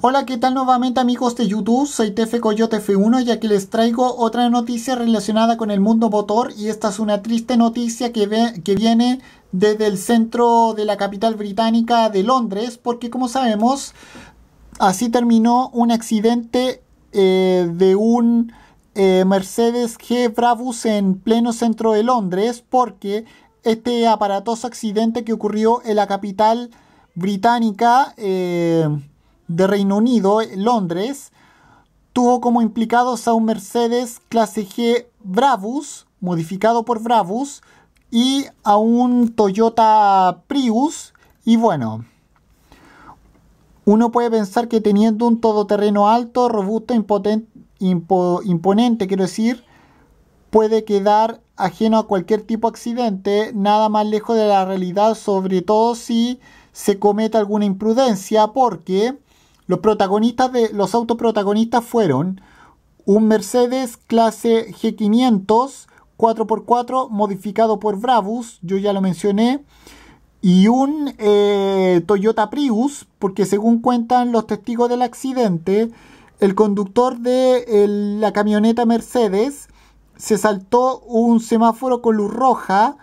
Hola, ¿qué tal nuevamente amigos de YouTube? Soy TF Coyote F1 y aquí les traigo otra noticia relacionada con el mundo motor y esta es una triste noticia que, que viene desde el centro de la capital británica de Londres porque como sabemos así terminó un accidente eh, de un eh, Mercedes G Brabus en pleno centro de Londres porque este aparatoso accidente que ocurrió en la capital británica eh, de Reino Unido, Londres, tuvo como implicados a un Mercedes clase G Brabus, modificado por Brabus, y a un Toyota Prius. Y bueno, uno puede pensar que teniendo un todoterreno alto, robusto, imponente, quiero decir, puede quedar ajeno a cualquier tipo de accidente, nada más lejos de la realidad, sobre todo si se comete alguna imprudencia, porque los protagonistas de los autoprotagonistas fueron un Mercedes clase G500 4x4 modificado por Brabus, yo ya lo mencioné, y un eh, Toyota Prius, porque según cuentan los testigos del accidente, el conductor de la camioneta Mercedes se saltó un semáforo con luz roja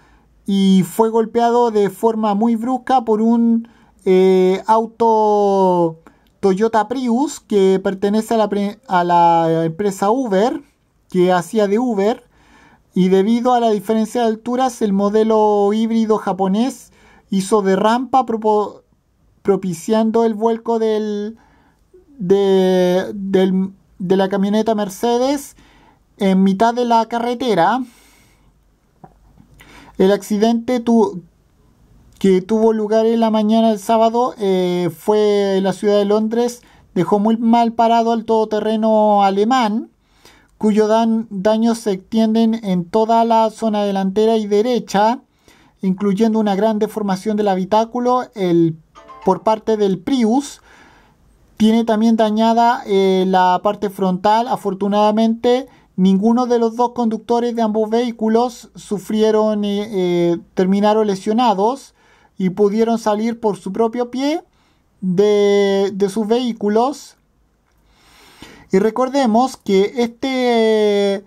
y fue golpeado de forma muy brusca por un eh, auto Toyota Prius, que pertenece a la, empresa Uber, que hacía de Uber, y debido a la diferencia de alturas, el modelo híbrido japonés hizo de rampa propiciando el vuelco de, de la camioneta Mercedes en mitad de la carretera. El accidente tu, que tuvo lugar en la mañana del sábado eh, fue en la ciudad de Londres, dejó muy mal parado al todoterreno alemán, cuyos daños se extienden en toda la zona delantera y derecha, incluyendo una gran deformación del habitáculo el, por parte del Prius. Tiene también dañada eh, la parte frontal. Afortunadamente, ninguno de los dos conductores de ambos vehículos sufrieron, eh, terminaron lesionados y pudieron salir por su propio pie de, sus vehículos. Y recordemos que este,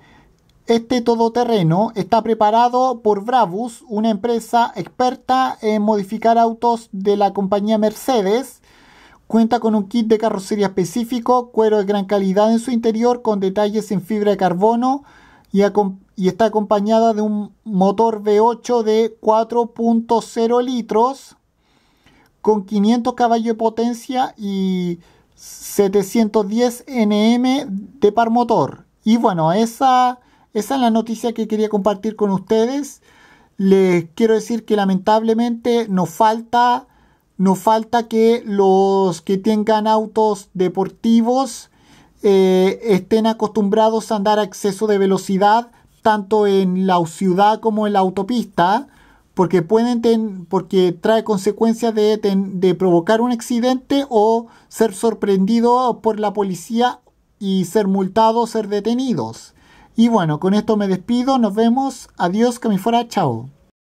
este todoterreno está preparado por Brabus, una empresa experta en modificar autos de la compañía Mercedes. Cuenta con un kit de carrocería específico, cuero de gran calidad en su interior, con detalles en fibra de carbono y, y está acompañada de un motor V8 de 4.0 litros con 500 caballos de potencia y 710 Nm de par motor. Y bueno, esa, esa es la noticia que quería compartir con ustedes. Les quiero decir que lamentablemente nos falta, nos falta que los que tengan autos deportivos eh, estén acostumbrados a andar a exceso de velocidad tanto en la ciudad como en la autopista, porque, pueden porque trae consecuencias de, provocar un accidente o ser sorprendido por la policía y ser multados, ser detenidos. Y bueno, con esto me despido, nos vemos, adiós, que me fuera, chao.